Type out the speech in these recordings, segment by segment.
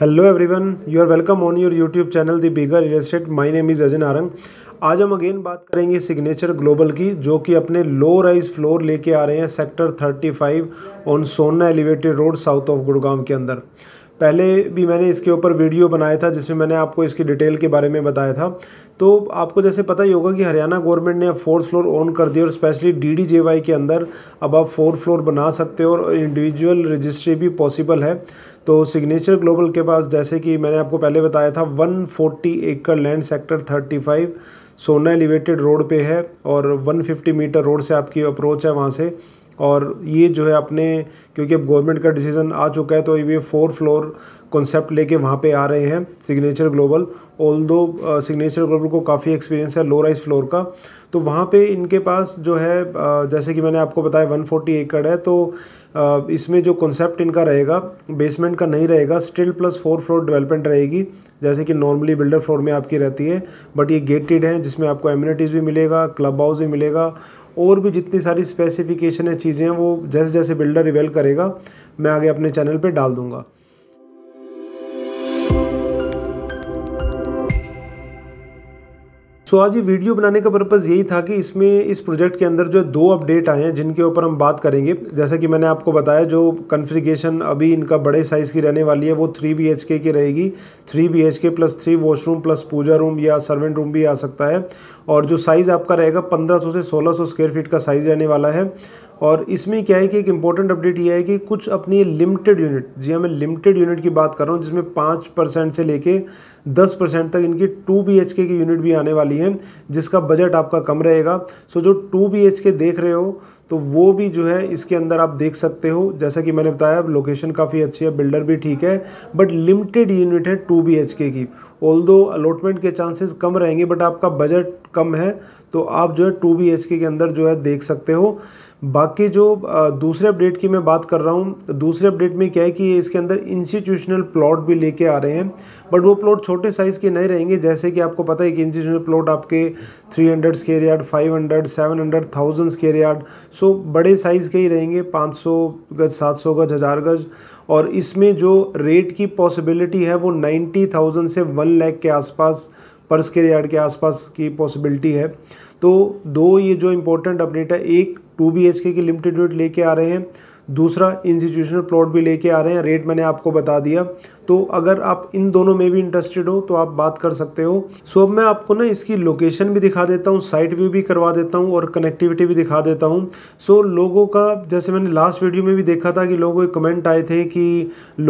hello everyone you are welcome on your YouTube channel the bigger real estate my name is Ajan Arang आज हम again बात करेंगे signature global की जो कि अपने लो राइज फ्लोर लेके आ रहे हैं sector 35 on Sohna elevated road south of Gurgaon के अंदर पहले भी मैंने इसके ऊपर वीडियो बनाया था जिसमें मैंने आपको इसकी डिटेल के बारे में बताया था तो आपको जैसे पता ही होगा कि हरियाणा गवर्नमेंट ने अब फोर्थ फ्लोर ऑन कर दिया और specially D D J Y के अंदर अब आप फोर्थ फ्लोर बना सकते हो और इंडिविजुअल रजिस्ट्री भी पॉसिबल है तो सिग्नेचर ग्लोबल के पास जैसे कि मैंने आपको पहले बताया था 140 एकड़ लैंड सेक्टर 35 सोना एलिवेटेड रोड पे है और 150 मीटर रोड से आपकी अप्रोच है वहाँ से और ये जो है अपने क्योंकि अब गवर्नमेंट का डिसीज़न आ चुका है तो ये फोर फ्लोर कॉन्सेप्ट लेके वहाँ पे आ रहे हैं signature global although signature global को काफ़ी एक्सपीरियंस है लो राइज फ्लोर का तो वहाँ पे इनके पास जो है uh, जैसे कि मैंने आपको बताया 140 एकड़ है तो इसमें जो कॉन्सेप्ट इनका रहेगा बेसमेंट का नहीं रहेगा stilt plus four floor development रहेगी जैसे कि नॉर्मली बिल्डर फ्लोर में आपकी रहती है बट ये गेटेड है जिसमें आपको एम्यूनिटीज़ भी मिलेगा क्लब हाउस भी मिलेगा और भी जितनी सारी स्पेसिफिकेशन है चीज़ें वो जैसे जैसे बिल्डर रिवेल करेगा मैं आगे अपने चैनल पर डाल दूंगा सो आज ये वीडियो बनाने का पर्पज़ यही था कि इसमें इस प्रोजेक्ट के अंदर जो दो अपडेट आए हैं जिनके ऊपर हम बात करेंगे जैसा कि मैंने आपको बताया जो कन्फ्रिगेशन अभी इनका बड़े साइज़ की रहने वाली है वो थ्री बी एच के की रहेगी three B H K plus three washroom plus puja room या सर्वेंट रूम भी आ सकता है और जो साइज़ आपका रहेगा पंद्रह से सोलह स्क्वायर फीट का साइज़ रहने वाला है और इसमें क्या है कि एक इम्पोर्टेंट अपडेट ये है कि कुछ अपनी लिमिटेड यूनिट जी हाँ मैं लिमिटेड यूनिट की बात कर रहा हूँ जिसमें पाँच परसेंट से लेके दस परसेंट तक इनकी टू बी एच के की यूनिट भी आने वाली है जिसका बजट आपका कम रहेगा सो जो टू बी एच के देख रहे हो तो वो भी जो है इसके अंदर आप देख सकते हो जैसा कि मैंने बताया अब लोकेशन काफ़ी अच्छी है बिल्डर भी ठीक है बट लिमिटेड यूनिट है टू बी एच के की ऑल दो अलॉटमेंट के चांसेस कम रहेंगे बट आपका बजट कम है तो आप जो है टू बी एच के अंदर जो है देख सकते हो बाकी जो दूसरे अपडेट की मैं बात कर रहा हूँ दूसरे अपडेट में क्या है कि इसके अंदर इंस्टीट्यूशनल प्लॉट भी लेके आ रहे हैं बट वो प्लॉट छोटे साइज़ के नहीं रहेंगे जैसे कि आपको पता है कि इंस्टीट्यूशनल प्लॉट आपके three hundred square yard five hundred seven hundred thousand square yard so बड़े साइज़ के ही रहेंगे पाँच सौ गज सात सौ गज हज़ार गज और इसमें जो रेट की पॉसिबिलिटी है वो नाइन्टी थाउजेंड से वन लैख के आसपास पर स्केर यार्ड के आसपास की पॉसिबिलिटी है तो दो ये जो इम्पोर्टेंट अपडेट है एक टू बी की लिमिटेड रेट लेके आ रहे हैं दूसरा इंस्टीट्यूशनल प्लॉट भी लेके आ रहे हैं रेट मैंने आपको बता दिया तो अगर आप इन दोनों में भी इंटरेस्टेड हो तो आप बात कर सकते हो सो अब मैं आपको ना इसकी लोकेशन भी दिखा देता हूँ साइट व्यू भी करवा देता हूँ और कनेक्टिविटी भी दिखा देता हूँ सो लोगों का जैसे मैंने लास्ट वीडियो में भी देखा था कि लोगों के कमेंट आए थे कि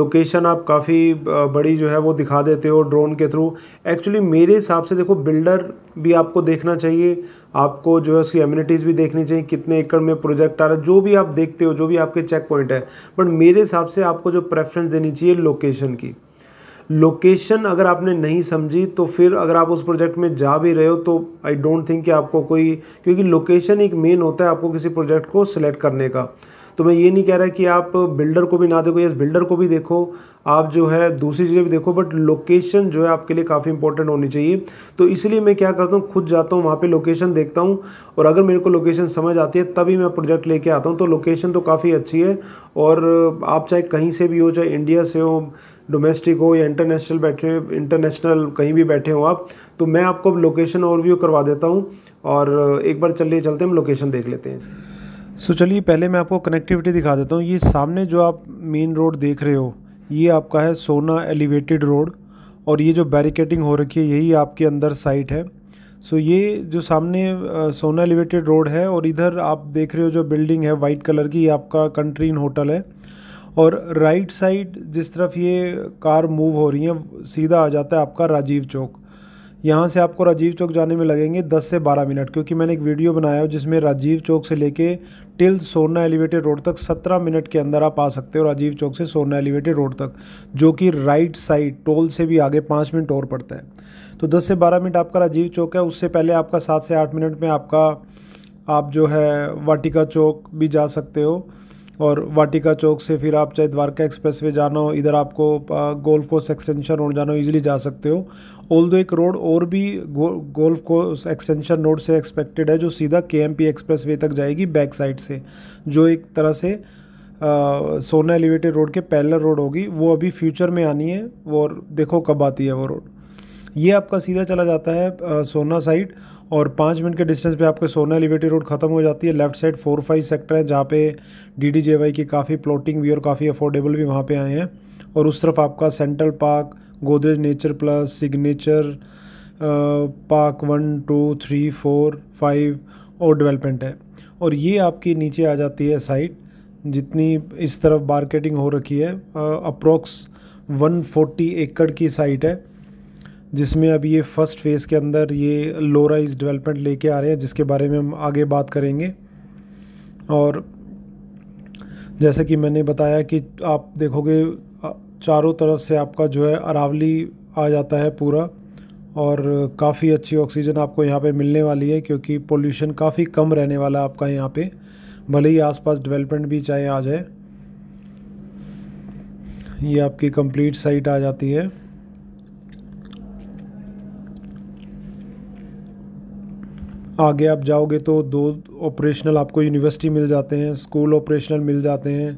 लोकेशन आप काफ़ी बड़ी जो है वो दिखा देते हो ड्रोन के थ्रू एक्चुअली मेरे हिसाब से देखो बिल्डर भी आपको देखना चाहिए आपको जो है उसकी एम्यूनिटीज़ भी देखनी चाहिए कितने एकड़ में प्रोजेक्ट आ रहा है जो भी आप देखते हो जो भी आपके चेक पॉइंट है बट मेरे हिसाब से आपको जो प्रेफरेंस देनी चाहिए लोकेशन की लोकेशन अगर आपने नहीं समझी तो फिर अगर आप उस प्रोजेक्ट में जा भी रहे हो तो आई डोंट थिंक कि आपको कोई क्योंकि लोकेशन एक मेन होता है आपको किसी प्रोजेक्ट को सिलेक्ट करने का तो मैं ये नहीं कह रहा कि आप बिल्डर को भी ना देखो यस बिल्डर को भी देखो आप जो है दूसरी चीज़ें भी देखो बट लोकेशन जो है आपके लिए काफ़ी इंपॉर्टेंट होनी चाहिए तो इसलिए मैं क्या करता हूँ खुद जाता हूँ वहाँ पे लोकेशन देखता हूँ और अगर मेरे को लोकेशन समझ आती है तभी मैं प्रोजेक्ट लेके आता हूँ तो लोकेशन तो काफ़ी अच्छी है और आप चाहे कहीं से भी हो चाहे इंडिया से हो डोमेस्टिक हो या इंटरनेशनल बैठे इंटरनेशनल कहीं भी बैठे हो आप तो मैं आपको अब लोकेशन ओवरव्यू करवा देता हूँ और एक बार चलिए चलते हम लोकेशन देख लेते हैं सो so, चलिए पहले मैं आपको कनेक्टिविटी दिखा देता हूँ ये सामने जो आप मेन रोड देख रहे हो ये आपका है सोना एलिवेटेड रोड और ये जो बैरिकेटिंग हो रखी है यही आपके अंदर साइट है सो so, ये जो सामने आ, सोना एलिवेटेड रोड है और इधर आप देख रहे हो जो बिल्डिंग है वाइट कलर की ये आपका कंट्री इन होटल है और राइट साइड जिस तरफ ये कार मूव हो रही है सीधा आ जाता है आपका राजीव चौक यहाँ से आपको राजीव चौक जाने में लगेंगे 10 से 12 मिनट क्योंकि मैंने एक वीडियो बनाया हो जिसमें राजीव चौक से लेके टिल सोना एलिवेटेड रोड तक 17 मिनट के अंदर आप आ सकते हो राजीव चौक से सोना एलिवेटेड रोड तक जो कि राइट साइड टोल से भी आगे पाँच मिनट और पड़ता है तो दस से बारह मिनट आपका राजीव चौक है उससे पहले आपका सात से आठ मिनट में आपका आप जो है वाटिका चौक भी जा सकते हो और वाटिका चौक से फिर आप चाहे द्वारका एक्सप्रेस वे जाना हो इधर आपको गोल्फ कोर्स एक्सटेंशन रोड जाना हो ईजिली जा सकते हो ऑल दो एक रोड और भी गोल्फ कोर्स एक्सटेंशन रोड से एक्सपेक्टेड है जो सीधा के एम पी एक्सप्रेस वे तक जाएगी बैक साइड से जो एक तरह से आ, सोना एलिवेटेड रोड के पैलर रोड होगी वो अभी फ्यूचर में आनी है और देखो कब आती है वो रोड ये आपका सीधा चला जाता है सोना साइड और पाँच मिनट के डिस्टेंस पे आपके सोना एलिवेटेड रोड ख़त्म हो जाती है left side four five sector है जहाँ पे डी डी जे वाई की काफ़ी प्लॉटिंग भी और काफ़ी अफोर्डेबल भी वहाँ पे आए हैं और उस तरफ आपका central park Godrej nature plus signature park one two three four five और डेवलपमेंट है और ये आपकी नीचे आ जाती है साइट जितनी इस तरफ मार्केटिंग हो रखी है अप्रोक्स 140 एकड़ की साइट है जिसमें अब ये फर्स्ट फेज़ के अंदर ये लोराइज डेवलपमेंट लेके आ रहे हैं जिसके बारे में हम आगे बात करेंगे और जैसे कि मैंने बताया कि आप देखोगे चारों तरफ से आपका जो है अरावली आ जाता है पूरा और काफ़ी अच्छी ऑक्सीजन आपको यहाँ पे मिलने वाली है क्योंकि पोल्यूशन काफ़ी कम रहने वाला है आपका यहाँ पे भले ही आसपास डेवलपमेंट भी चाहे आ जाए ये आपकी कंप्लीट साइट आ जाती है आगे आप जाओगे तो दो ऑपरेशनल आपको यूनिवर्सिटी मिल जाते हैं स्कूल ऑपरेशनल मिल जाते हैं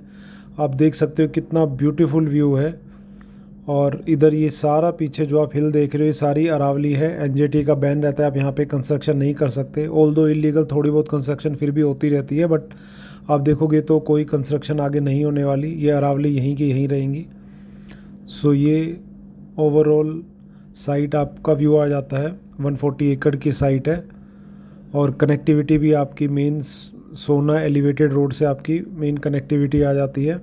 आप देख सकते हो कितना ब्यूटीफुल व्यू है और इधर ये सारा पीछे जो आप हिल देख रहे हो ये सारी अरावली है एनजेटी का बैन रहता है आप यहाँ पे कंस्ट्रक्शन नहीं कर सकते ऑल दो इलीगल थोड़ी बहुत कंस्ट्रक्शन फिर भी होती रहती है बट आप देखोगे तो कोई कंस्ट्रक्शन आगे नहीं होने वाली ये अरावली यहीं की यहीं रहेंगी सो ये ओवरऑल साइट आपका व्यू आ जाता है 140 एकड़ की साइट है और कनेक्टिविटी भी आपकी मेन सोना एलिवेटेड रोड से आपकी मेन कनेक्टिविटी आ जाती है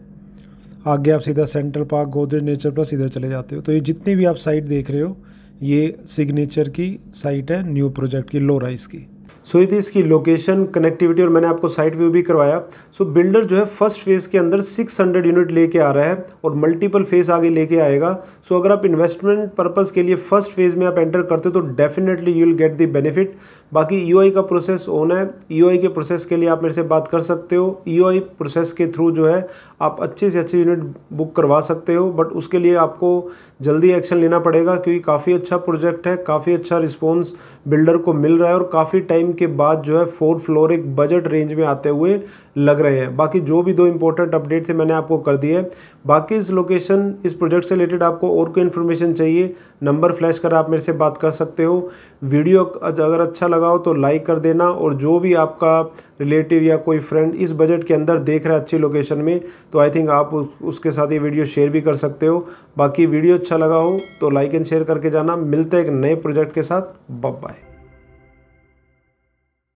आगे आप सीधा central park Godrej nature plus इधर चले जाते हो तो ये जितनी भी आप साइट देख रहे हो ये सिग्नेचर की साइट है न्यू प्रोजेक्ट की लो राइस की सो ये थी इसकी लोकेशन कनेक्टिविटी और मैंने आपको साइट व्यू भी करवाया सो बिल्डर जो है फर्स्ट फेज़ के अंदर 600 यूनिट लेके आ रहा है और मल्टीपल फेज़ आगे लेके आएगा सो so, अगर आप इन्वेस्टमेंट पर्पज़ के लिए फर्स्ट फेज़ में आप एंटर करते हो तो definitely you will get the benefit बाकी ई e का प्रोसेस ऑन है ई e के प्रोसेस के लिए आप मेरे से बात कर सकते हो ई e प्रोसेस के थ्रू जो है आप अच्छे से अच्छे यूनिट बुक करवा सकते हो बट उसके लिए आपको जल्दी एक्शन लेना पड़ेगा क्योंकि काफ़ी अच्छा प्रोजेक्ट है काफ़ी अच्छा रिस्पॉन्स बिल्डर को मिल रहा है और काफ़ी टाइम के बाद जो है फोर फ्लोर एक बजट रेंज में आते हुए लग रहे हैं बाकी जो भी दो इंपॉर्टेंट अपडेट थे मैंने आपको कर दिए बाकी इस लोकेशन इस प्रोजेक्ट से रिलेटेड आपको और कोई इन्फॉर्मेशन चाहिए नंबर फ्लैश कर आप मेरे से बात कर सकते हो वीडियो अगर अच्छा लगा लगा हो तो लाइक कर देना और जो भी आपका रिलेटिव या कोई फ्रेंड इस बजट के अंदर देख रहा है अच्छी लोकेशन में तो आई थिंक आप उस, उसके साथ ये वीडियो शेयर भी कर सकते हो बाकी वीडियो अच्छा लगा हो तो लाइक एंड शेयर करके जाना मिलते हैं एक नए प्रोजेक्ट के साथ बाय